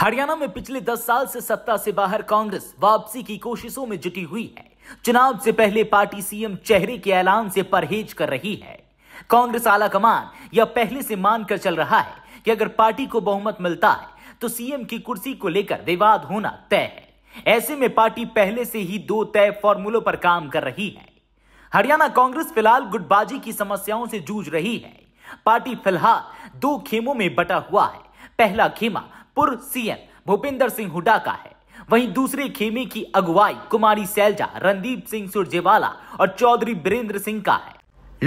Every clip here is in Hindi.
हरियाणा में पिछले दस साल से सत्ता से बाहर कांग्रेस वापसी की कोशिशों में जुटी हुई है चुनाव से पहले पार्टी सीएम चेहरे के ऐलान से परहेज कर रही है कांग्रेस आला कमान यह पहले से मानकर चल रहा है कि अगर पार्टी को बहुमत मिलता है तो सीएम की कुर्सी को लेकर विवाद होना तय है ऐसे में पार्टी पहले से ही दो तय फॉर्मूलों पर काम कर रही है हरियाणा कांग्रेस फिलहाल गुटबाजी की समस्याओं से जूझ रही है पार्टी फिलहाल दो खेमों में बटा हुआ है पहला खेमा पूर्व सीएम भूपिंदर सिंह हुडा का है वहीं दूसरे खेमे की अगुवाई कुमारी सैलजा रणदीप सिंह सुरजेवाला और चौधरी बीरेंद्र सिंह का है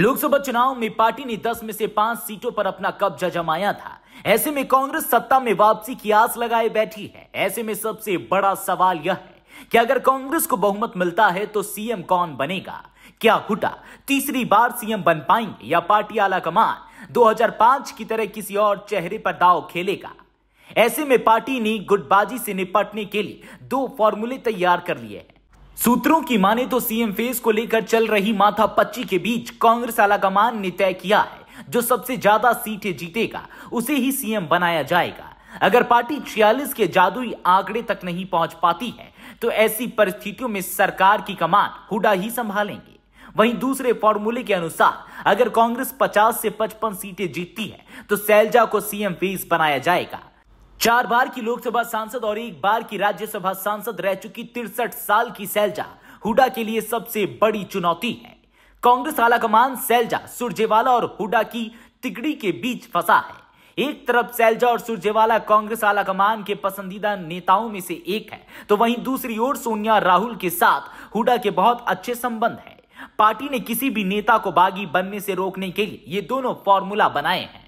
लोकसभा चुनाव में पार्टी ने 10 में से 5 सीटों पर अपना कब्जा जमाया था ऐसे में कांग्रेस सत्ता में वापसी की आस लगाए बैठी है ऐसे में सबसे बड़ा सवाल यह है कि अगर कांग्रेस को बहुमत मिलता है तो सीएम कौन बनेगा क्या हुटा तीसरी बार सीएम बन पाएंगे या पार्टी आला कमान दो की तरह किसी और चेहरे पर दाव खेलेगा ऐसे में पार्टी ने गुटबाजी से निपटने के लिए दो फॉर्मूले तैयार कर लिए हैं सूत्रों की माने तो सीएम फेस को लेकर चल रही माथा पच्ची के बीच कांग्रेस आलाकमान ने तय किया है जो सबसे ज्यादा सीटें जीतेगा उसे ही सीएम बनाया जाएगा अगर पार्टी छियालीस के जादुई आंकड़े तक नहीं पहुंच पाती है तो ऐसी परिस्थितियों में सरकार की कमान हुडा ही संभालेंगे वहीं दूसरे फॉर्मूले के अनुसार अगर कांग्रेस 50 से 55 सीटें जीतती है तो सैलजा को सीएम फेस बनाया जाएगा चार बार की लोकसभा सांसद और एक बार की राज्यसभा सांसद रह चुकी तिरसठ साल की सैलजा हुडा के लिए सबसे बड़ी चुनौती है कांग्रेस आलाकमान सैलजा सुरजेवाला और हुडा की तिगड़ी के बीच फंसा है एक तरफ सैलजा और सुरजेवाला कांग्रेस आलाकमान के पसंदीदा नेताओं में से एक है तो वहीं दूसरी ओर सोनिया राहुल के साथ हुडा के बहुत अच्छे संबंध है पार्टी ने किसी भी नेता को बागी बनने से रोकने के लिए ये दोनों फॉर्मूला बनाए हैं